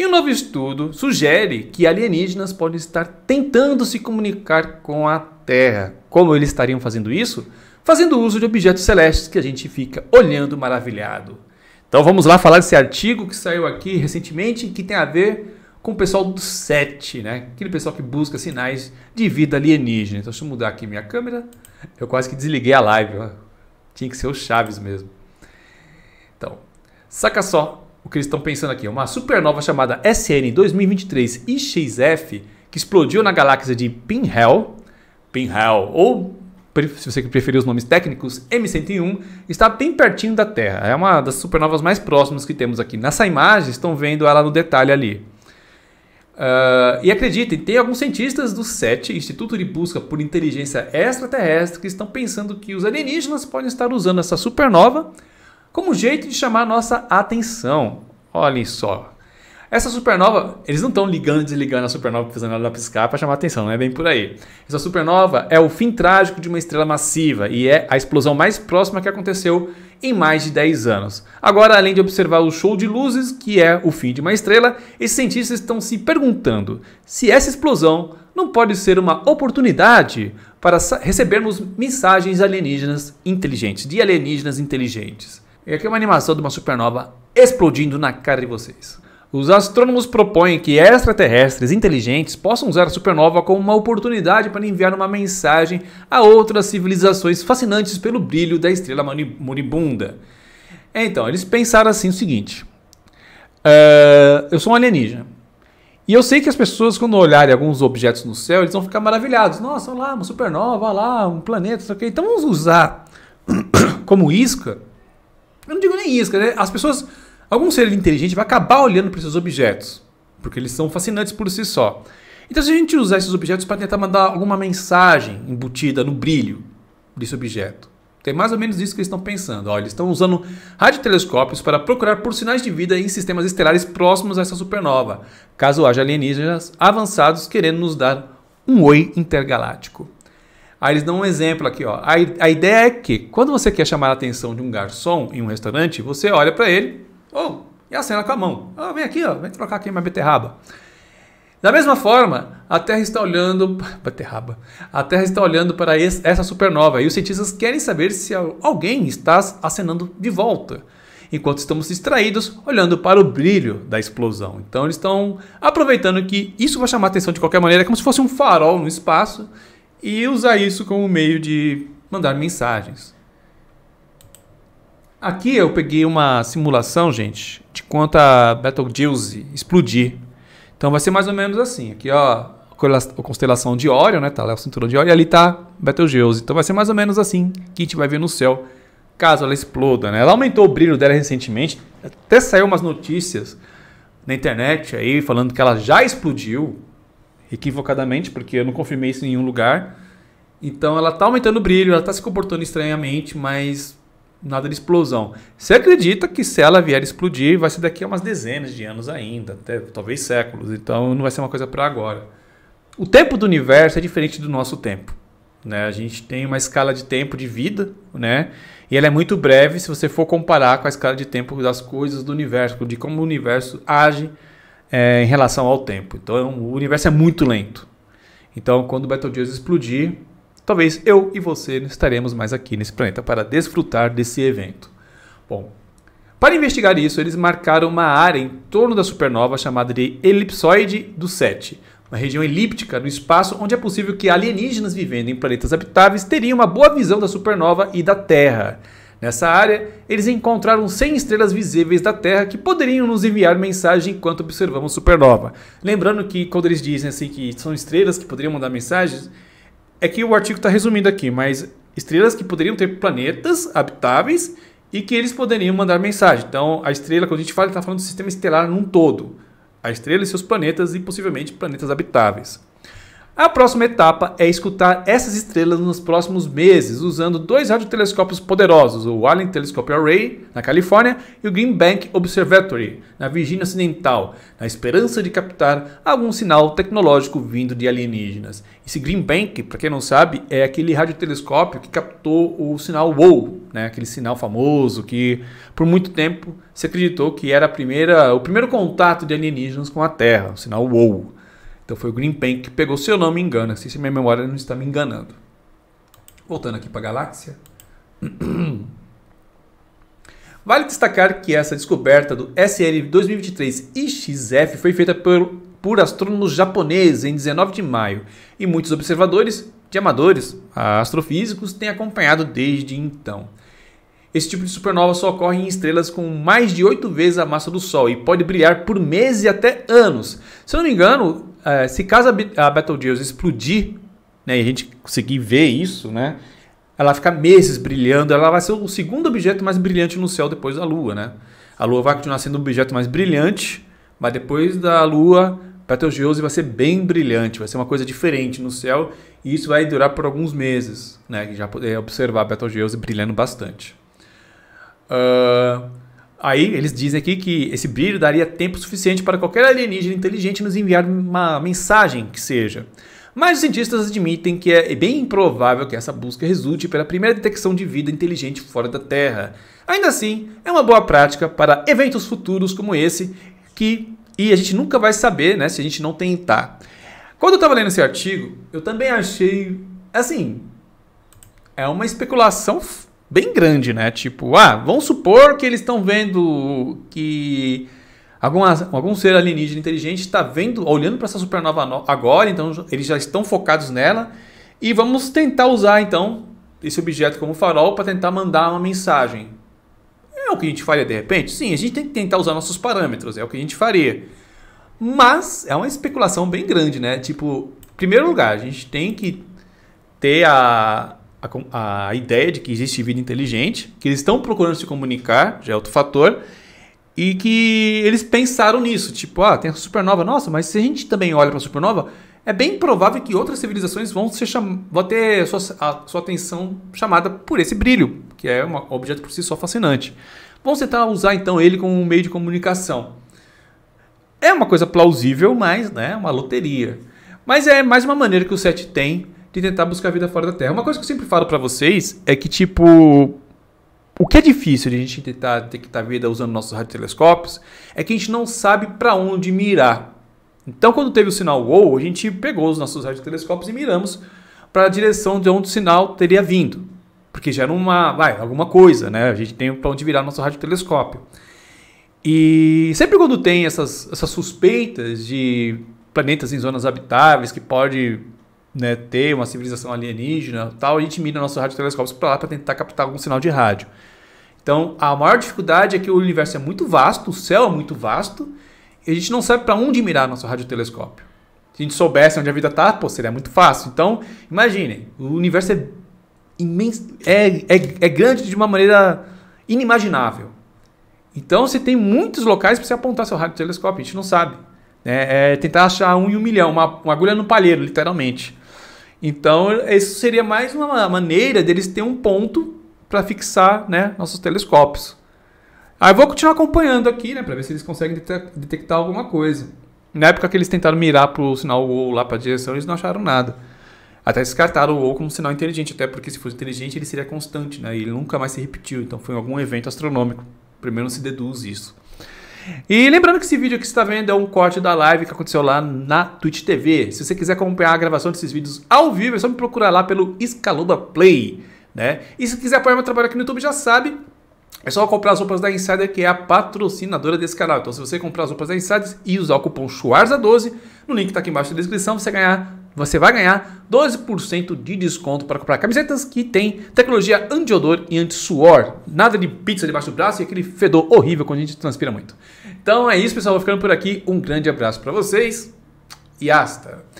E um novo estudo sugere que alienígenas podem estar tentando se comunicar com a Terra. Como eles estariam fazendo isso? Fazendo uso de objetos celestes que a gente fica olhando maravilhado. Então vamos lá falar desse artigo que saiu aqui recentemente que tem a ver com o pessoal do SET, né? Aquele pessoal que busca sinais de vida alienígena. Então deixa eu mudar aqui minha câmera. Eu quase que desliguei a live. Ó. Tinha que ser o Chaves mesmo. Então, saca só o que eles estão pensando aqui. Uma supernova chamada SN 2023 IXF, que explodiu na galáxia de Pinhell, Pinhel, ou se você preferir os nomes técnicos, M101, está bem pertinho da Terra. É uma das supernovas mais próximas que temos aqui. Nessa imagem, estão vendo ela no detalhe ali. Uh, e acreditem, tem alguns cientistas do SET, Instituto de Busca por Inteligência Extraterrestre, que estão pensando que os alienígenas podem estar usando essa supernova como jeito de chamar nossa atenção. Olhem só. Essa supernova, eles não estão ligando e desligando a supernova fazendo ela piscar para chamar atenção, não é bem por aí. Essa supernova é o fim trágico de uma estrela massiva e é a explosão mais próxima que aconteceu em mais de 10 anos. Agora, além de observar o show de luzes, que é o fim de uma estrela, esses cientistas estão se perguntando se essa explosão não pode ser uma oportunidade para recebermos mensagens alienígenas inteligentes, de alienígenas inteligentes. E aqui é uma animação de uma supernova explodindo na cara de vocês. Os astrônomos propõem que extraterrestres inteligentes possam usar a supernova como uma oportunidade para enviar uma mensagem a outras civilizações fascinantes pelo brilho da estrela moribunda. Então, eles pensaram assim o seguinte: uh, eu sou um alienígena. E eu sei que as pessoas, quando olharem alguns objetos no céu, eles vão ficar maravilhados. Nossa, olha lá, uma supernova, olha lá, um planeta, isso aqui. Então vamos usar como isca eu não digo nem isso, cara. Né? As pessoas. Algum ser inteligente vai acabar olhando para esses objetos. Porque eles são fascinantes por si só. Então, se a gente usar esses objetos para tentar mandar alguma mensagem embutida no brilho desse objeto. Tem mais ou menos isso que eles estão pensando. Olha, eles estão usando radiotelescópios para procurar por sinais de vida em sistemas estelares próximos a essa supernova, caso haja alienígenas avançados querendo nos dar um oi intergaláctico. Aí eles dão um exemplo aqui, ó. A, a ideia é que quando você quer chamar a atenção de um garçom em um restaurante, você olha para ele, ou oh, e acena com a mão. Oh, vem aqui, ó, vem trocar aqui minha beterraba. Da mesma forma, a Terra está olhando. Beterraba. A Terra está olhando para essa supernova e os cientistas querem saber se alguém está acenando de volta, enquanto estamos distraídos olhando para o brilho da explosão. Então, eles estão aproveitando que isso vai chamar a atenção de qualquer maneira, é como se fosse um farol no espaço, e usar isso como meio de mandar mensagens. Aqui eu peguei uma simulação, gente, de quanto a Betelgeuse explodir. Então vai ser mais ou menos assim. Aqui, ó, a constelação de Órion, né? Tá lá o cinturão de Órion e ali tá Betelgeuse. Então vai ser mais ou menos assim que a gente vai ver no céu, caso ela exploda, né? Ela aumentou o brilho dela recentemente. Até saiu umas notícias na internet aí falando que ela já explodiu equivocadamente, porque eu não confirmei isso em nenhum lugar. Então ela está aumentando o brilho, ela está se comportando estranhamente, mas nada de explosão. Você acredita que se ela vier explodir, vai ser daqui a umas dezenas de anos ainda, até talvez séculos. Então não vai ser uma coisa para agora. O tempo do universo é diferente do nosso tempo. Né? A gente tem uma escala de tempo de vida, né? E ela é muito breve se você for comparar com a escala de tempo das coisas do universo, de como o universo age é, em relação ao tempo. Então é o universo é muito lento. Então quando o Betelgeuse explodir, talvez eu e você não estaremos mais aqui nesse planeta para desfrutar desse evento. Bom, para investigar isso, eles marcaram uma área em torno da supernova chamada de elipsoide do sete, uma região elíptica no espaço onde é possível que alienígenas vivendo em planetas habitáveis teriam uma boa visão da supernova e da Terra. Nessa área, eles encontraram 100 estrelas visíveis da Terra que poderiam nos enviar mensagem enquanto observamos supernova. Lembrando que quando eles dizem assim que são estrelas que poderiam mandar mensagens, é que o artigo está resumindo aqui, mas estrelas que poderiam ter planetas habitáveis e que eles poderiam mandar mensagem. Então, a estrela, quando a gente fala, está falando do sistema estelar num todo. A estrela e seus planetas e possivelmente planetas habitáveis. A próxima etapa é escutar essas estrelas nos próximos meses, usando dois radiotelescópios poderosos, o Allen Telescope Array, na Califórnia, e o Green Bank Observatory, na Virgínia Ocidental, na esperança de captar algum sinal tecnológico vindo de alienígenas. Esse Green Bank, para quem não sabe, é aquele radiotelescópio que captou o sinal WOW, né? aquele sinal famoso que por muito tempo se acreditou que era primeira, o primeiro contato de alienígenas com a Terra, o sinal WOW. Então foi o Green Pen que pegou, se eu não me engano, assim, se minha memória não está me enganando. Voltando aqui para a galáxia. Vale destacar que essa descoberta do SN 2023 IXF foi feita por, por astrônomos japoneses em 19 de maio e muitos observadores de amadores astrofísicos têm acompanhado desde então. Esse tipo de supernova só ocorre em estrelas com mais de 8 vezes a massa do Sol e pode brilhar por meses e até anos. Se eu não me engano, é, se caso a Betelgeuse explodir né, e a gente conseguir ver isso, né, ela fica meses brilhando, ela vai ser o segundo objeto mais brilhante no céu depois da Lua. Né? A Lua vai continuar sendo o objeto mais brilhante, mas depois da Lua, Betelgeuse vai ser bem brilhante, vai ser uma coisa diferente no céu e isso vai durar por alguns meses, né? Já poder observar Betelgeuse brilhando bastante. Uh, aí eles dizem aqui que esse brilho daria tempo suficiente para qualquer alienígena inteligente nos enviar uma mensagem que seja. Mas os cientistas admitem que é bem improvável que essa busca resulte pela primeira detecção de vida inteligente fora da Terra. Ainda assim, é uma boa prática para eventos futuros como esse, que e a gente nunca vai saber, né, se a gente não tentar. Quando eu estava lendo esse artigo, eu também achei, assim, é uma especulação bem grande, né? Tipo, ah, vamos supor que eles estão vendo que algum algum ser alienígena inteligente está vendo, olhando para essa supernova agora, então eles já estão focados nela e vamos tentar usar então esse objeto como farol para tentar mandar uma mensagem. É o que a gente faria de repente? Sim, a gente tem que tentar usar nossos parâmetros, é o que a gente faria. Mas é uma especulação bem grande, né? Tipo, em primeiro lugar, a gente tem que ter a, a, a ideia de que existe vida inteligente, que eles estão procurando se comunicar, já é outro fator, e que eles pensaram nisso, tipo, ah, tem a supernova, nossa, mas se a gente também olha para a supernova, é bem provável que outras civilizações vão, ser cham... vão ter a sua, a sua atenção chamada por esse brilho, que é um objeto por si só fascinante. Vamos tentar usar então ele como um meio de comunicação. É uma coisa plausível, mas é né, uma loteria. Mas é mais uma maneira que o SET tem de tentar buscar vida fora da Terra. Uma coisa que eu sempre falo para vocês é que, tipo, o que é difícil de a gente tentar detectar vida usando nossos radiotelescópios é que a gente não sabe para onde mirar. Então, quando teve o sinal WOW, a gente pegou os nossos radiotelescópios e miramos para a direção de onde o sinal teria vindo. Porque já era uma, vai, alguma coisa, né? A gente tem para onde virar nosso radiotelescópio. E sempre quando tem essas, essas suspeitas de planetas em zonas habitáveis que pode né, ter uma civilização alienígena tal, a gente mira nossos radiotelescópios para lá para tentar captar algum sinal de rádio. Então, a maior dificuldade é que o universo é muito vasto, o céu é muito vasto, e a gente não sabe para onde mirar nosso radiotelescópio. Se a gente soubesse onde a vida está, pô, seria muito fácil. Então, imaginem, o universo é imenso, é, é, é grande de uma maneira inimaginável. Então, você tem muitos locais para você apontar seu radiotelescópio, a gente não sabe. É, é tentar achar um em um milhão, uma, uma agulha no palheiro, literalmente. Então, isso seria mais uma maneira deles ter um ponto para fixar né, nossos telescópios. Aí vou continuar acompanhando aqui, né, para ver se eles conseguem detectar alguma coisa. Na época que eles tentaram mirar para o sinal WoW lá para a direção, eles não acharam nada. Até descartaram o WoW como um sinal inteligente, até porque se fosse inteligente ele seria constante, né? Ele nunca mais se repetiu, então foi em algum evento astronômico. Primeiro se deduz isso. E lembrando que esse vídeo que você está vendo é um corte da live que aconteceu lá na Twitch TV. Se você quiser acompanhar a gravação desses vídeos ao vivo, é só me procurar lá pelo Escaloba Play. Né? E se quiser apoiar meu trabalho aqui no YouTube, já sabe, é só comprar as roupas da Insider, que é a patrocinadora desse canal. Então, se você comprar as roupas da Insider e usar o cupom Schwarza12, no link que está aqui embaixo na descrição, você ganhar você vai ganhar 12% de desconto para comprar camisetas que tem tecnologia anti-odor e anti-suor. Nada de pizza debaixo do braço e aquele fedor horrível quando a gente transpira muito. Então é isso, pessoal. Vou ficando por aqui. Um grande abraço para vocês e hasta!